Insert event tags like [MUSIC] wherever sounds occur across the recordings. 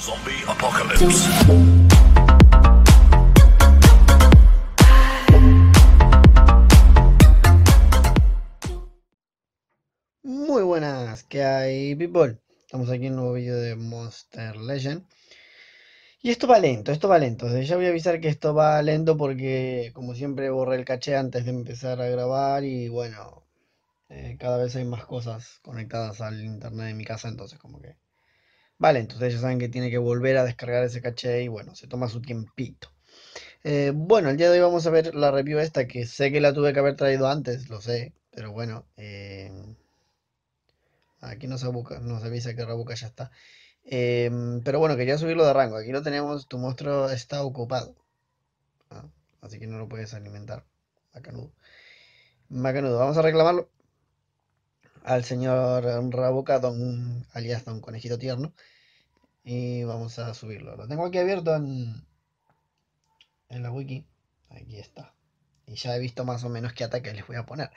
Zombie Apocalypse. Muy buenas, ¿qué hay, people? Estamos aquí en un nuevo video de Monster Legend. Y esto va lento, esto va lento. Desde ya voy a avisar que esto va lento porque, como siempre, borré el caché antes de empezar a grabar y bueno, eh, cada vez hay más cosas conectadas al internet de mi casa, entonces como que Vale, entonces ya saben que tiene que volver a descargar ese caché y bueno, se toma su tiempito. Eh, bueno, el día de hoy vamos a ver la review esta, que sé que la tuve que haber traído antes, lo sé, pero bueno. Eh, aquí nos, avisa que Rabuca ya está. Eh, pero bueno, quería subirlo de rango. Aquí lo tenemos, tu monstruo está ocupado. así que no lo puedes alimentar. Macanudo. Macanudo, vamos a reclamarlo al señor Rabuca don, alias Don Conejito Tierno. Y vamos a subirlo. Lo tengo aquí abierto en, en la wiki. Aquí está. Y ya he visto más o menos qué ataque les voy a poner.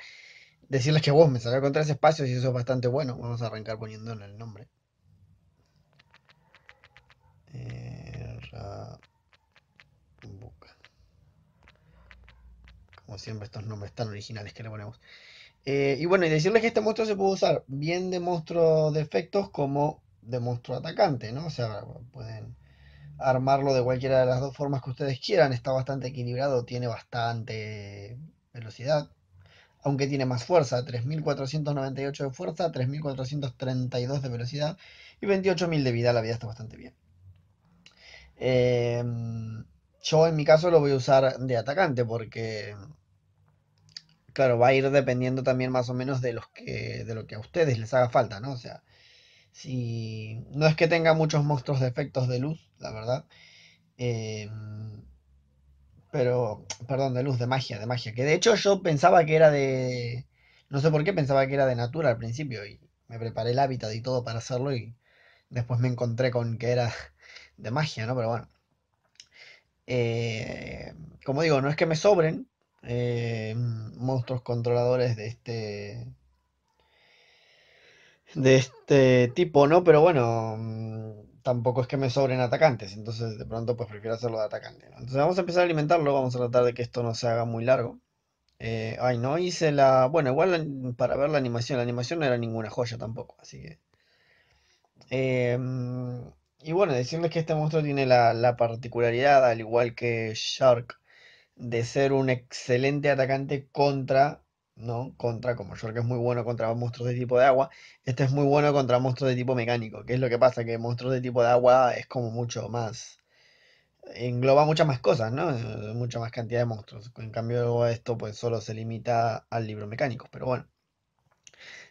Decirles que vos me salió con tres espacios y eso es bastante bueno. Vamos a arrancar poniéndole el nombre. Eh, Como siempre estos nombres tan originales que le ponemos. Eh, y bueno, y decirles que este monstruo se puede usar bien de monstruo de efectos como de monstruo atacante, ¿no? O sea, pueden armarlo de cualquiera de las dos formas que ustedes quieran. Está bastante equilibrado, tiene bastante velocidad, aunque tiene más fuerza, 3.498 de fuerza, 3.432 de velocidad y 28.000 de vida. La vida está bastante bien. Eh, yo en mi caso lo voy a usar de atacante porque Claro, va a ir dependiendo también más o menos de los que de lo que a ustedes les haga falta, ¿no? O sea, si no es que tenga muchos monstruos de efectos de luz, la verdad. Eh, pero, perdón, de luz, de magia, de magia. Que de hecho yo pensaba que era de... No sé por qué pensaba que era de natura al principio y me preparé el hábitat y todo para hacerlo y después me encontré con que era de magia, ¿no? Pero bueno. Eh, como digo, no es que me sobren, eh, monstruos controladores de este de este tipo, ¿no? Pero bueno, mm, tampoco es que me sobren atacantes, entonces de pronto pues prefiero hacerlo de atacante, Entonces vamos a empezar a alimentarlo, vamos a tratar de que esto no se haga muy largo. Eh, ay, no hice la... Bueno, igual para ver la animación, la animación no era ninguna joya tampoco, así que... Eh, mm, y bueno, decirles que este monstruo tiene la particularidad, al igual que Shark, de ser un excelente atacante contra, ¿no? Contra, como yo creo que es muy bueno contra monstruos de tipo de agua, este es muy bueno contra monstruos de tipo mecánico, que es lo que pasa, que monstruos de tipo de agua es como mucho más... engloba muchas más cosas, ¿no? Mucha más cantidad de monstruos. En cambio esto pues solo se limita al libro mecánico, pero bueno.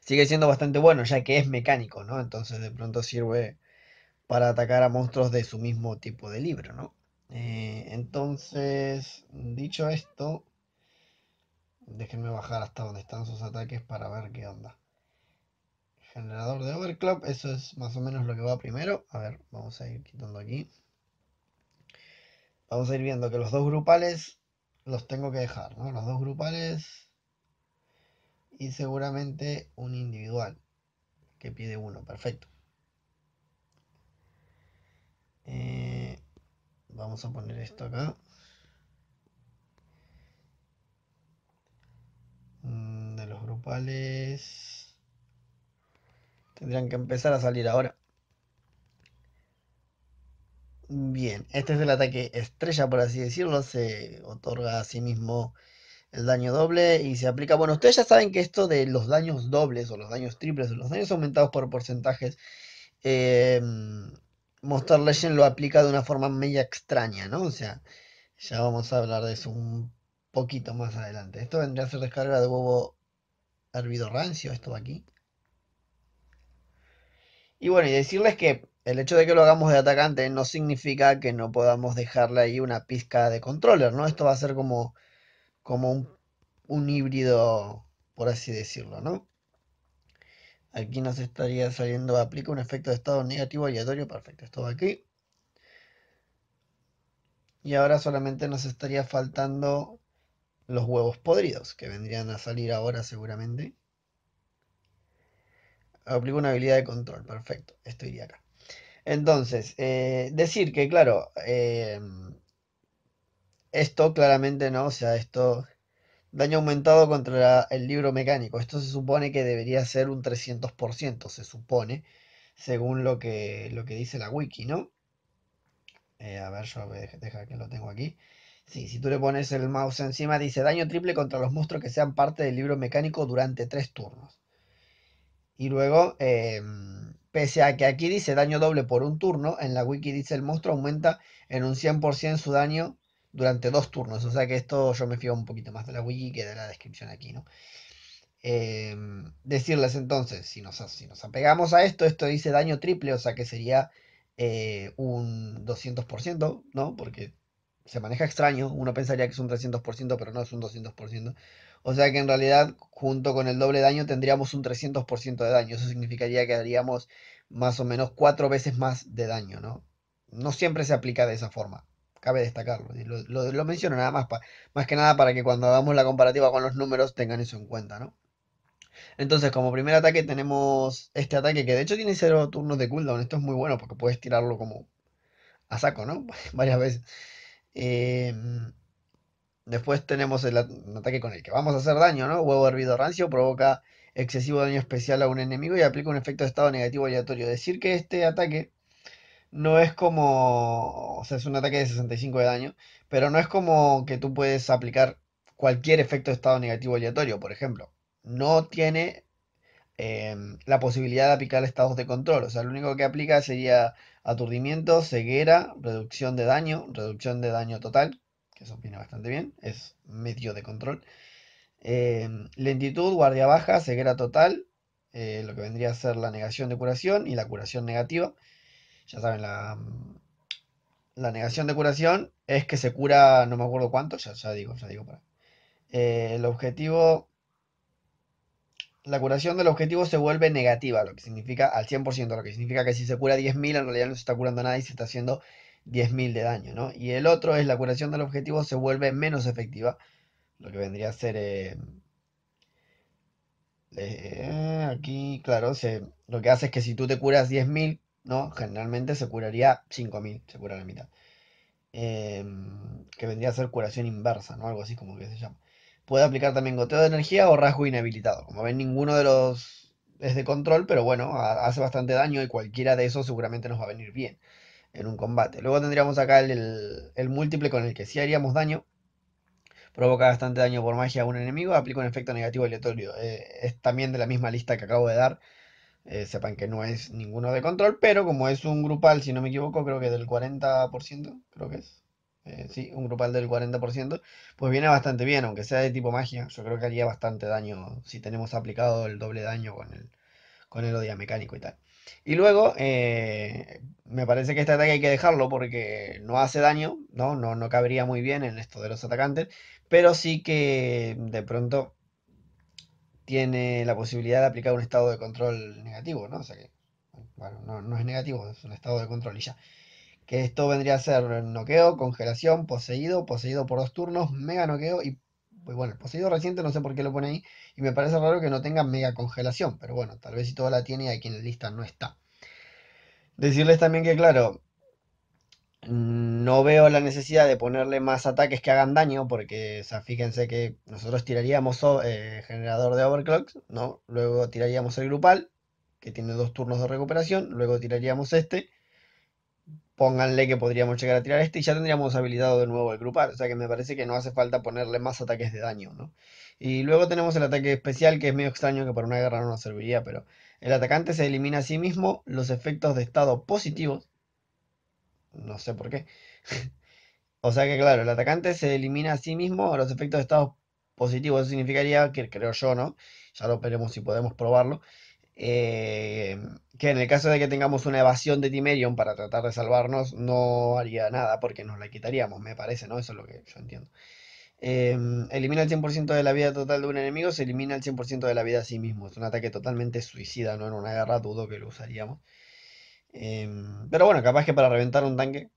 Sigue siendo bastante bueno, ya que es mecánico, ¿no? Entonces de pronto sirve para atacar a monstruos de su mismo tipo de libro, ¿no? Eh, entonces, dicho esto, déjenme bajar hasta donde están sus ataques para ver qué onda. Generador de overclock, eso es más o menos lo que va primero. A ver, vamos a ir quitando aquí. Vamos a ir viendo que los dos grupales los tengo que dejar, ¿no? Los dos grupales y seguramente un individual que pide uno, perfecto. Eh, vamos a poner esto acá mm, de los grupales tendrían que empezar a salir ahora bien este es el ataque estrella por así decirlo se otorga a sí mismo el daño doble y se aplica. Bueno, ustedes ya saben que esto de los daños dobles o los daños triples o los daños aumentados por porcentajes eh, Monster Legend lo aplica de una forma media extraña, ¿no? O sea, ya vamos a hablar de eso un poquito más adelante. Esto vendría a ser descarga de huevo hervido rancio, esto de aquí. Y bueno, y decirles que el hecho de que lo hagamos de atacante no significa que no podamos dejarle ahí una pizca de controller, ¿no? Esto va a ser como, como un, un híbrido, por así decirlo, ¿no? Aquí nos estaría saliendo, aplica un efecto de estado negativo aleatorio, perfecto, esto va aquí. Y ahora solamente nos estaría faltando los huevos podridos, que vendrían a salir ahora seguramente. Aplico una habilidad de control, perfecto, esto iría acá. Entonces, eh, decir que claro, eh, esto claramente no, o sea, esto Daño aumentado contra el libro mecánico. Esto se supone que debería ser un 300%, se supone, según lo que, lo que dice la wiki, ¿no? Eh, a ver, yo deja que lo tengo aquí. Sí, si tú le pones el mouse encima, dice daño triple contra los monstruos que sean parte del libro mecánico durante tres turnos. Y luego, em, pese a que aquí dice daño doble por un turno, en la wiki dice el monstruo aumenta en un 100% su daño durante dos turnos. O sea que esto yo me fío un poquito más de la wiki que de la descripción aquí, ¿no? Eh, decirles entonces, si nos, si nos apegamos a esto, esto dice daño triple, o sea que sería eh, un 200%, ¿no? Porque se maneja extraño, uno pensaría que es un 300%, pero no es un 200%. O sea que en realidad, junto con el doble daño, tendríamos un 300% de daño. Eso significaría que daríamos más o menos cuatro veces más de daño, ¿no? No siempre se aplica de esa forma. Cabe destacarlo. Lo, lo, menciono nada más, más que nada para que cuando hagamos la comparativa con los números tengan eso en cuenta, ¿no? Entonces, como primer ataque tenemos este ataque que de hecho tiene cero turnos de cooldown. Esto es muy bueno porque puedes tirarlo como a saco, ¿no? [LAUGHS] Varias veces. Em, después tenemos el ataque con el que vamos a hacer daño, ¿no? Huevo hervido rancio provoca excesivo daño especial a un enemigo y aplica un efecto de estado negativo aleatorio. Decir que este ataque no es como, o sea, es un ataque de 65 de daño, pero no es como que tú puedes aplicar cualquier efecto de estado negativo aleatorio, por ejemplo. No tiene em, la posibilidad de aplicar estados de control, o sea, lo único que aplica sería aturdimiento, ceguera, reducción de daño, reducción de daño total, que eso viene bastante bien, es medio de control. Em, lentitud, guardia baja, ceguera total, eh, lo que vendría a ser la negación de curación y la curación negativa ya saben, la, mm, la negación de curación es que se cura, no me acuerdo cuánto, ya, digo, ya digo para. Eh, el objetivo, la curación del objetivo se vuelve negativa, lo que significa al 100%, lo que significa que si se cura 10.000 en realidad no se está curando nada y se está haciendo 10.000 de daño, ¿no? Y el otro es la curación del objetivo se vuelve menos efectiva, lo que vendría a ser... Eh, eh, aquí, claro, lo que hace es que si tú te curas 10.000 ¿no? Generalmente se curaría 5.000, se cura la mitad. Em, que vendría a ser curación inversa, ¿no? Algo así como que se llama. Puede aplicar también goteo de energía o rasgo inhabilitado. Como ven, ninguno de los es de control, pero bueno, hace bastante daño y cualquiera de esos seguramente nos va a venir bien en un combate. Luego tendríamos acá el, el, múltiple con el que sí haríamos daño. Provoca bastante daño por magia a un enemigo, aplica un efecto negativo aleatorio. Eh, es también de la misma lista que acabo de dar eh, sepan que no es ninguno de control, pero como es un grupal, si no me equivoco, creo que del 40%, creo que es. Eh, sí, un grupal del 40%, pues viene bastante bien, aunque sea de tipo magia. Yo creo que haría bastante daño si tenemos aplicado el doble daño con el, con el odia mecánico y tal. Y luego, eh, me parece que este ataque hay que dejarlo porque no hace daño, ¿no? No, no cabría muy bien en esto de los atacantes, pero sí que de pronto tiene la posibilidad de aplicar un estado de control negativo, ¿no? O sea que, bueno, no, es negativo, es un estado de control y ya. Que esto vendría a ser noqueo, congelación, poseído, poseído por dos turnos, mega noqueo y, pues bueno, poseído reciente no sé por qué lo pone ahí y me parece raro que no tenga mega congelación, pero bueno, tal vez si toda la tiene y aquí en la lista no está. Decirles también que, claro, no veo la necesidad de ponerle más ataques que hagan daño, porque fíjense que nosotros tiraríamos eh, generador de overclocks, ¿no? Luego tiraríamos el grupal, que tiene dos turnos de recuperación, luego tiraríamos este. Pónganle que podríamos llegar a tirar este y ya tendríamos habilitado de nuevo el grupal. O sea que me parece que no hace falta ponerle más ataques de daño, ¿no? Y luego tenemos el ataque especial, que es medio extraño que para una guerra no nos serviría, pero el atacante se elimina a sí mismo los efectos de estado positivos no sé por qué. [LAUGHS] o sea que claro, el atacante se elimina a sí mismo a los efectos de estados positivos. Eso significaría que, creo yo, ¿no? Ya lo veremos si podemos probarlo. Eh, que en el caso de que tengamos una evasión de Timerion para tratar de salvarnos, no haría nada porque nos la quitaríamos, me parece, ¿no? Eso es lo que yo entiendo. Eh, elimina el 100% de la vida total de un enemigo, se elimina el 100% de la vida a sí mismo. Es un ataque totalmente suicida, ¿no? En una guerra dudo que lo usaríamos. Em, pero bueno, capaz que para reventar un tanque,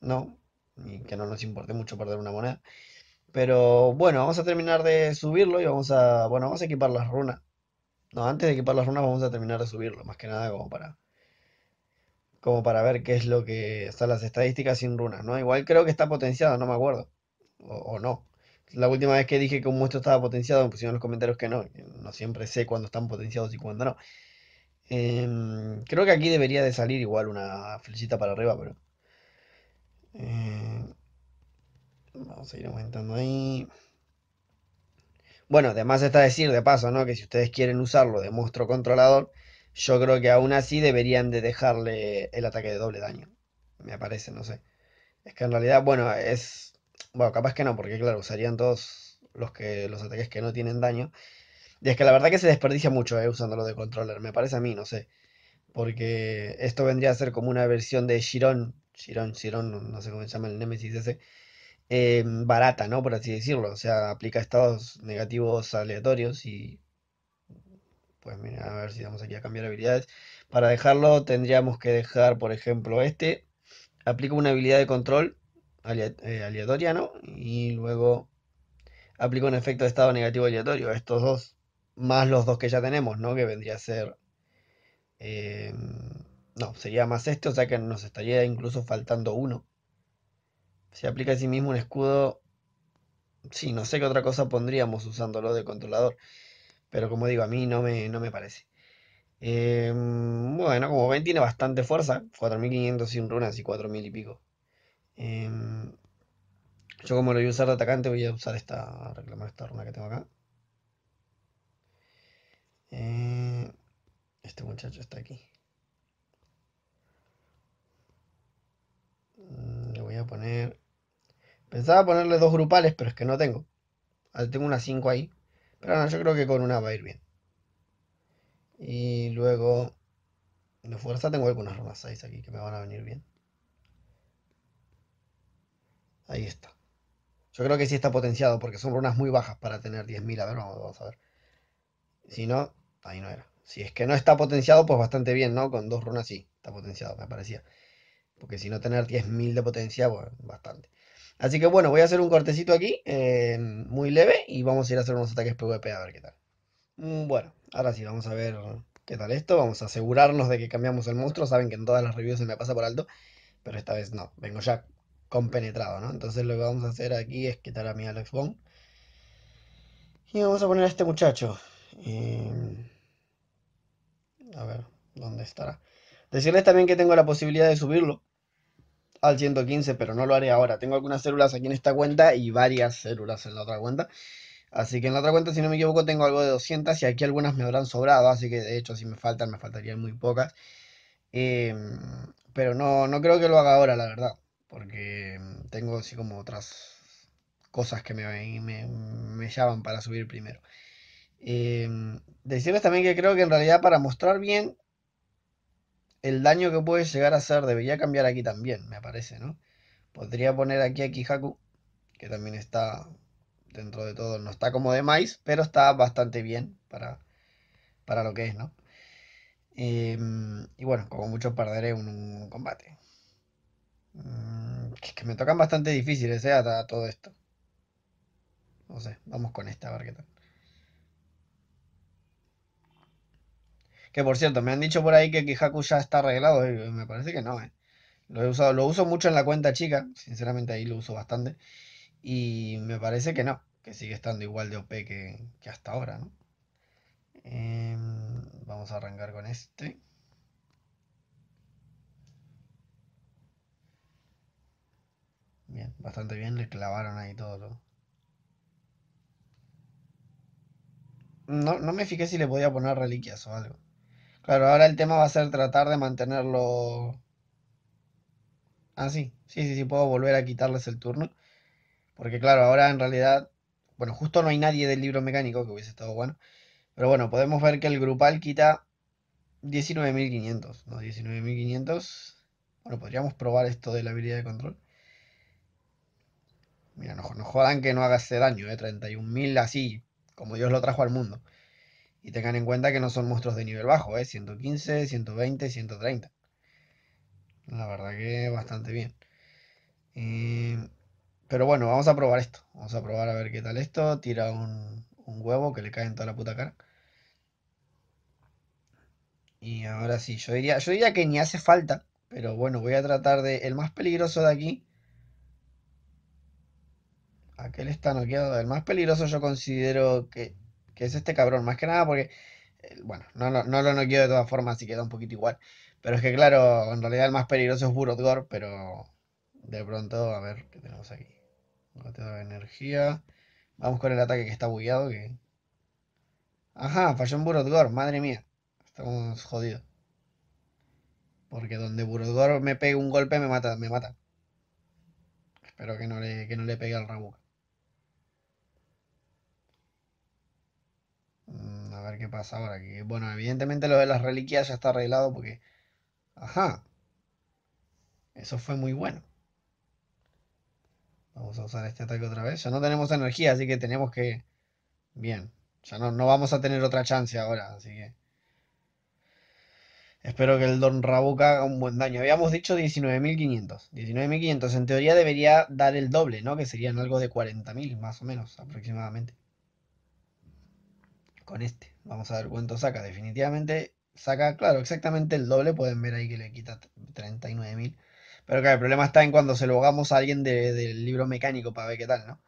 ¿no? Y que no nos importe mucho perder una moneda. Pero bueno, vamos a terminar de subirlo y vamos a, bueno, vamos a equipar las runas. No, antes de equipar las runas vamos a terminar de subirlo, más que nada como para como para ver qué es lo que están las estadísticas sin runas, ¿no? Igual creo que está potenciado, no me acuerdo. O, no. La última vez que dije que un muestro estaba potenciado, me pusieron en los comentarios que no. No siempre sé cuándo están potenciados y cuándo no. Em, creo que aquí debería de salir igual una flechita para arriba, pero... Eh, vamos a ir aumentando ahí. Bueno, además está decir de paso, ¿no? Que si ustedes quieren usarlo de monstruo controlador, yo creo que aún así deberían de dejarle el ataque de doble daño. Me parece, no sé. Es que en realidad, bueno, es... Bueno, capaz que no, porque claro, usarían todos los, que, los ataques que no tienen daño. Y es que la verdad que se desperdicia mucho usando eh, usándolo de controller, me parece a mí, no sé. Porque esto vendría a ser como una versión de shiron shiron shiron no sé cómo se llama el Nemesis ese, em, barata, ¿no? Por así decirlo. O sea, aplica estados negativos aleatorios y... Pues mira, a ver si vamos aquí a cambiar habilidades. Para dejarlo tendríamos que dejar, por ejemplo, este. Aplica una habilidad de control eh, aleatoria, ¿no? Y luego aplica un efecto de estado negativo aleatorio a estos dos más los dos que ya tenemos, ¿no? Que vendría a ser... Eh, no, sería más este, o sea que nos estaría incluso faltando uno. Se aplica a sí mismo un escudo... Sí, no sé qué otra cosa pondríamos usándolo de controlador. Pero como digo, a mí no me, no me parece. Em, bueno, como ven tiene bastante fuerza. 4500 sin runas y 4000 y pico. Em, yo como lo voy a usar de atacante voy a usar esta... reclamar esta runa que tengo acá. Eh, este muchacho está aquí. Mm, le voy a poner... Pensaba ponerle dos grupales, pero es que no tengo. Ah, tengo unas 5 ahí. Pero no, yo creo que con una va a ir bien. Y luego... la fuerza tengo algunas runas 6 aquí que me van a venir bien. Ahí está. Yo creo que sí está potenciado porque son runas muy bajas para tener 10.000. A ver, vamos a ver. Si no, Ahí no era. Si es que no está potenciado, pues bastante bien, ¿no? Con dos runas sí, está potenciado, me parecía. Porque si no tener 10.000 de potencia, pues bastante. Así que bueno, voy a hacer un cortecito aquí, eh, muy leve, y vamos a ir a hacer unos ataques PvP a ver qué tal. Mm, bueno, ahora sí, vamos a ver qué tal esto. Vamos a asegurarnos de que cambiamos el monstruo. Saben que en todas las reviews se me pasa por alto, pero esta vez no. Vengo ya compenetrado, ¿no? Entonces lo que vamos a hacer aquí es quitar a mi Alex Bond. Y vamos a poner a este muchacho. Eh... A ver, ¿dónde estará? Decirles también que tengo la posibilidad de subirlo al 115, pero no lo haré ahora. Tengo algunas células aquí en esta cuenta y varias células en la otra cuenta. Así que en la otra cuenta, si no me equivoco, tengo algo de 200 y aquí algunas me habrán sobrado. Así que de hecho, si me faltan, me faltarían muy pocas. Em, pero no, no creo que lo haga ahora, la verdad. Porque tengo así como otras cosas que me, me, me llaman para subir primero. Em, decirles también que creo que en realidad para mostrar bien el daño que puede llegar a hacer, debería cambiar aquí también, me parece, ¿no? Podría poner aquí a Kihaku, que también está dentro de todo, no está como de maíz, pero está bastante bien para, para lo que es, ¿no? Em, y bueno, como mucho perderé un, combate. Mm, que me tocan bastante difíciles, ¿eh? todo esto. No sé, vamos con esta, a ver qué tal. Que por cierto, me han dicho por ahí que Kihaku ya está arreglado. Y eh, me parece que no, eh. Lo he usado, lo uso mucho en la cuenta chica. Sinceramente ahí lo uso bastante. Y me parece que no, que sigue estando igual de OP que, que hasta ahora, ¿no? Em, vamos a arrancar con este. Bien, bastante bien, le clavaron ahí todo No, no me fijé si le podía poner reliquias o algo. Claro, ahora el tema va a ser tratar de mantenerlo así. Ah, sí, sí, sí, puedo volver a quitarles el turno. Porque claro, ahora en realidad, bueno, justo no hay nadie del libro mecánico, que hubiese estado bueno. Pero bueno, podemos ver que el grupal quita 19.500, ¿no? 19.500. Bueno, podríamos probar esto de la habilidad de control. Mira, no, jodan que no hagas ese daño, ¿eh? 31.000 así, como Dios lo trajo al mundo. Y tengan en cuenta que no son monstruos de nivel bajo, ¿eh? 115, 120, 130. La verdad que bastante bien. Eh, pero bueno, vamos a probar esto. Vamos a probar a ver qué tal esto. Tira un, huevo que le cae en toda la puta cara. Y ahora sí, yo diría, yo diría que ni hace falta. Pero bueno, voy a tratar de... El más peligroso de aquí... Aquel está noqueado. El más peligroso yo considero que que es este cabrón, más que nada porque, eh, bueno, no, no, no lo de todas formas, así queda un poquito igual. Pero es que, claro, en realidad el más peligroso es Burodgor, pero de pronto, a ver, ¿qué tenemos aquí? te de energía. Vamos con el ataque que está bugueado. Que... Ajá, falló en Burodgor, madre mía. Estamos jodidos. Porque donde Burodgor me pegue un golpe, me mata, me mata. Espero que no le, que no le pegue al Rabuca. qué pasa ahora. Que, bueno, evidentemente lo de las reliquias ya está arreglado porque... Ajá. Eso fue muy bueno. Vamos a usar este ataque otra vez. Ya no tenemos energía, así que tenemos que... Bien. Ya no, no vamos a tener otra chance ahora, así que... Espero que el Don Rabuca haga un buen daño. Habíamos dicho 19.500. 19.500 en teoría debería dar el doble, ¿no? Que serían algo de 40.000 más o menos aproximadamente. Con este. Vamos a ver cuánto saca. Definitivamente saca, claro, exactamente el doble. Pueden ver ahí que le quita 39.000. Pero claro, el problema está en cuando se lo hagamos a alguien del libro mecánico para ver qué tal, ¿no?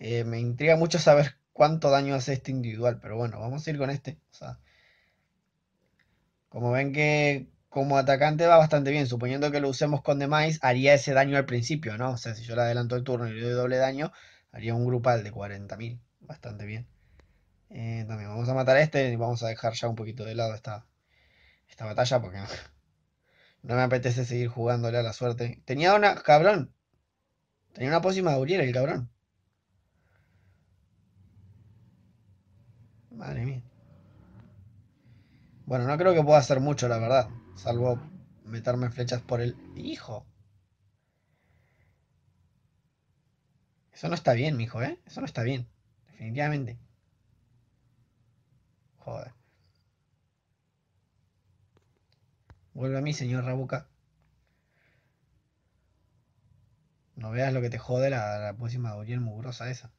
Eh, me intriga mucho saber cuánto daño hace este individual, pero bueno, vamos a ir con este. como ven que como atacante va bastante bien, suponiendo que lo usemos con demais, haría ese daño al principio, ¿no? O sea, si yo le adelanto el turno y le doy doble daño, haría un grupal de 40.000, bastante bien también eh, vamos a matar a este y vamos a dejar ya un poquito de lado esta, esta batalla porque no, me apetece seguir jugándole a la suerte. Tenía una, cabrón. Tenía una pócima de Uriel, el cabrón. Madre mía. Bueno, no creo que pueda hacer mucho, la verdad. Salvo meterme flechas por el hijo. Eso no está bien, mijo, ¿eh? Eso no está bien. Definitivamente. Vuelve a mí, señor Rabuca. No veas lo que te jode la, la próxima mugrosa esa.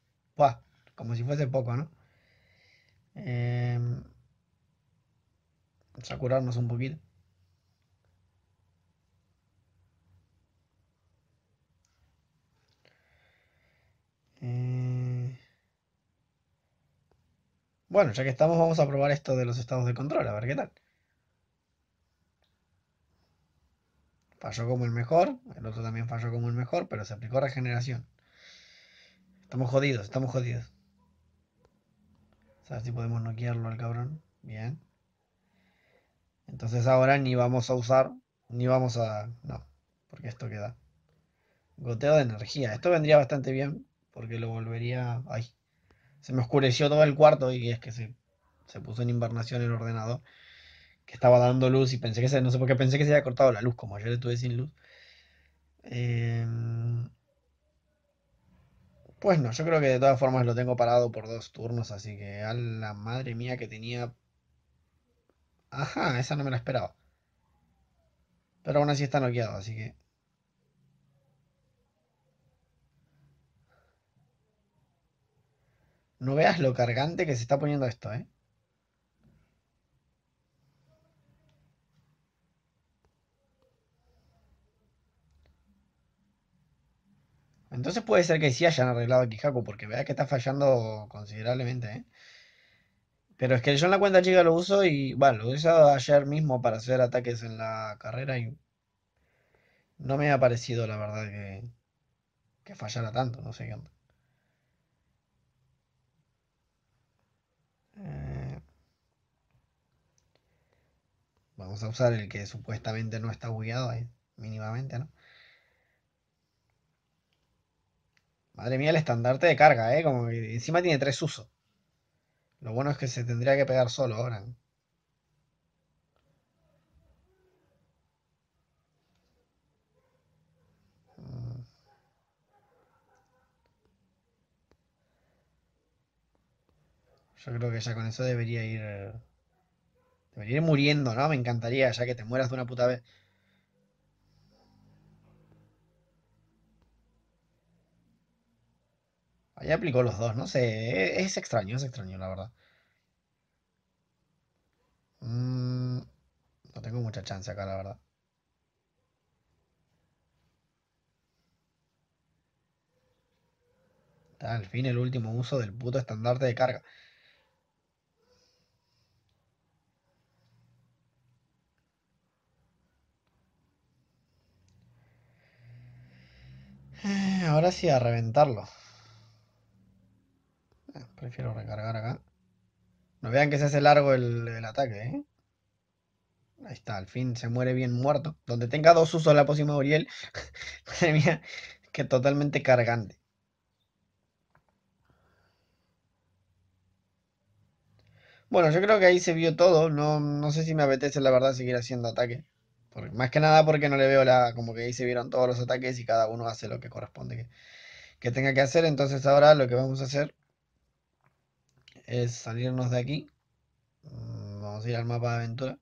como si fuese poco, ¿no? Eh, vamos a curarnos un poquito. Eh, Bueno, ya que estamos, vamos a probar esto de los estados de control, a ver qué tal. Falló como el mejor, el otro también falló como el mejor, pero se aplicó regeneración. Estamos jodidos, estamos jodidos. A ver si podemos noquearlo al cabrón. Bien. Entonces ahora ni vamos a usar, ni vamos a... No, porque esto queda. Goteo de energía. Esto vendría bastante bien, porque lo volvería... Ay, se me oscureció todo el cuarto y es que se, puso en invernación el ordenador que estaba dando luz y pensé que se, no sé por qué pensé que se había cortado la luz, como ayer estuve sin luz. Em, pues no, yo creo que de todas formas lo tengo parado por dos turnos, así que a la madre mía que tenía... Ajá, esa no me la esperaba. Pero aún así está noqueado, así que No veas lo cargante que se está poniendo esto, ¿eh? Entonces puede ser que sí hayan arreglado a porque vea que está fallando considerablemente, ¿eh? Pero es que yo en la cuenta chica lo uso y, bueno, lo he usado ayer mismo para hacer ataques en la carrera y no me ha parecido, la verdad, que, que fallara tanto, no sé qué onda. Eh, vamos a usar el que supuestamente no está bugueado ahí, mínimamente, ¿no? Madre mía, el estandarte de carga, ¿eh? Como encima tiene tres usos. Lo bueno es que se tendría que pegar solo ahora. Yo creo que ya con eso debería ir. Debería ir muriendo, ¿no? Me encantaría ya que te mueras de una puta vez. Ahí aplicó los dos, no sé. Es extraño, es extraño, la verdad. Mm, no tengo mucha chance acá, la verdad. Al fin el último uso del puto estandarte de carga. ahora sí a reventarlo. Eh, prefiero recargar acá. No vean que se hace largo el, ataque, ¿eh? Ahí está, al fin se muere bien muerto. Donde tenga dos usos la pócima de Uriel. [LAUGHS] Madre que totalmente cargante. Bueno, yo creo que ahí se vio todo. No, no sé si me apetece, la verdad, seguir haciendo ataque más que nada porque no le veo la. Como que ahí se vieron todos los ataques y cada uno hace lo que corresponde que, tenga que hacer. Entonces ahora lo que vamos a hacer es salirnos de aquí. Mm, vamos a ir al mapa de aventura.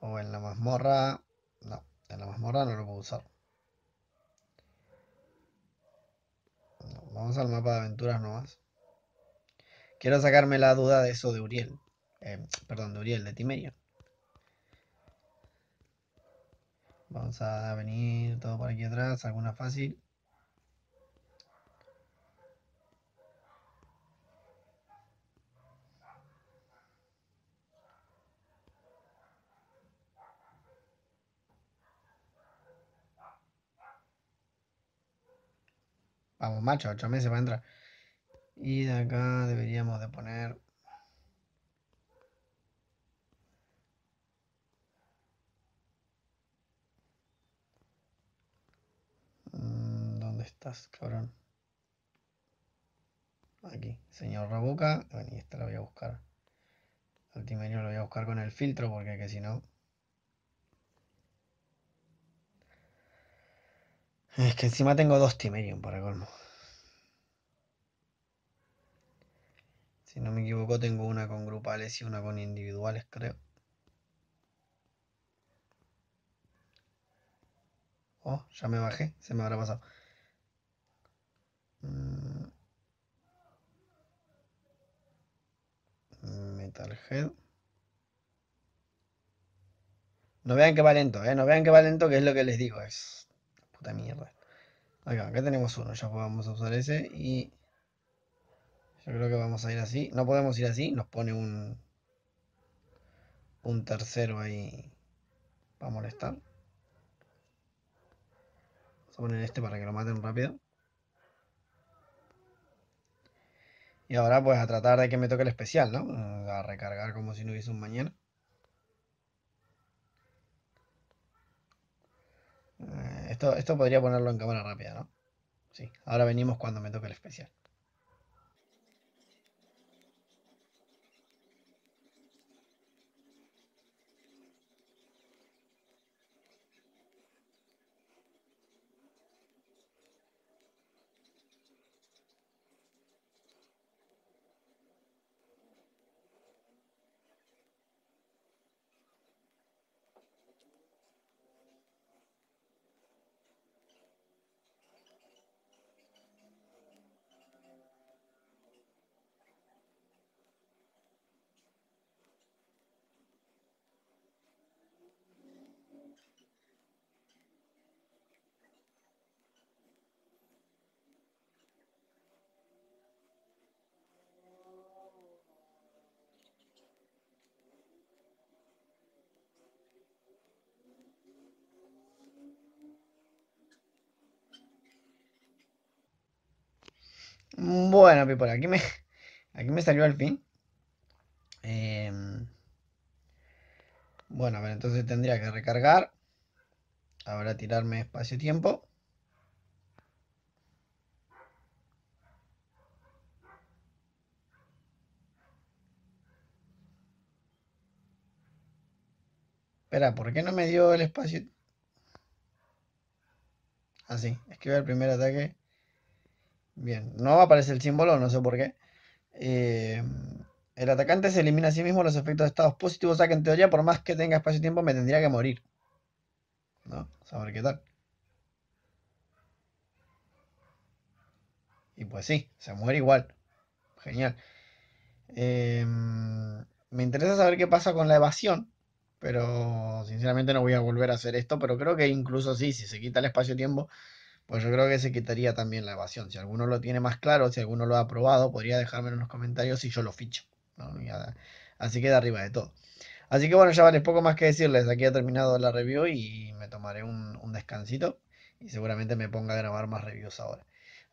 O en la mazmorra. No, en la mazmorra no lo puedo usar. vamos al mapa de aventuras nomás. Quiero sacarme la duda de eso de Uriel. Eh, perdón, de Uriel, de Timerio. Vamos a venir todo por aquí atrás, alguna fácil. Vamos, macho, ocho meses para entrar. Y de acá deberíamos de poner cabrón? Aquí, señor Rabuca. Bueno, y esta la voy a buscar. Al timerium lo voy a buscar con el filtro porque que si no... Es que encima tengo dos Timerium para colmo. Si no me equivoco, tengo una con grupales y una con individuales, creo. Oh, ya me bajé, se me habrá pasado. Mm, Metalhead. No vean que va lento, ¿eh? No vean que va lento, que es lo que les digo. Es puta mierda. Acá, acá tenemos uno, ya podemos usar ese y... Yo creo que vamos a ir así. No podemos ir así, nos pone un... Un tercero ahí para molestar. Vamos a poner este para que lo maten rápido. Y ahora pues a tratar de que me toque el especial, ¿no? A recargar como si no hubiese un mañana. Eh, esto, esto podría ponerlo en cámara rápida, ¿no? Sí, ahora venimos cuando me toque el especial. Bueno, por aquí me, aquí me salió al fin. Em, bueno, a entonces tendría que recargar. Ahora tirarme espacio-tiempo. Espera, ¿por qué no me dio el espacio? Así, ah, el primer ataque. Bien, no aparece el símbolo, no sé por qué. Eh, el atacante se elimina a sí mismo los efectos de estados positivos, o sea que en teoría, por más que tenga espacio-tiempo, me tendría que morir. ¿No? Saber qué tal. Y pues sí, se muere igual. Genial. Eh, me interesa saber qué pasa con la evasión, pero sinceramente no voy a volver a hacer esto, pero creo que incluso sí, si se quita el espacio-tiempo, pues yo creo que se quitaría también la evasión. Si alguno lo tiene más claro, si alguno lo ha probado, podría dejarme en los comentarios y yo lo ficho. Así queda arriba de todo. Así que bueno, ya vale, poco más que decirles. Aquí ha terminado la review y me tomaré un, descansito y seguramente me ponga a grabar más reviews ahora.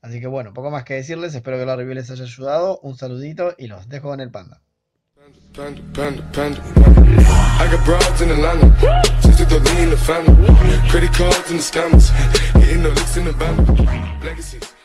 Así que bueno, poco más que decirles. Espero que la review les haya ayudado. Un saludito y los dejo en el panda. In the looks in the bottom. legacy.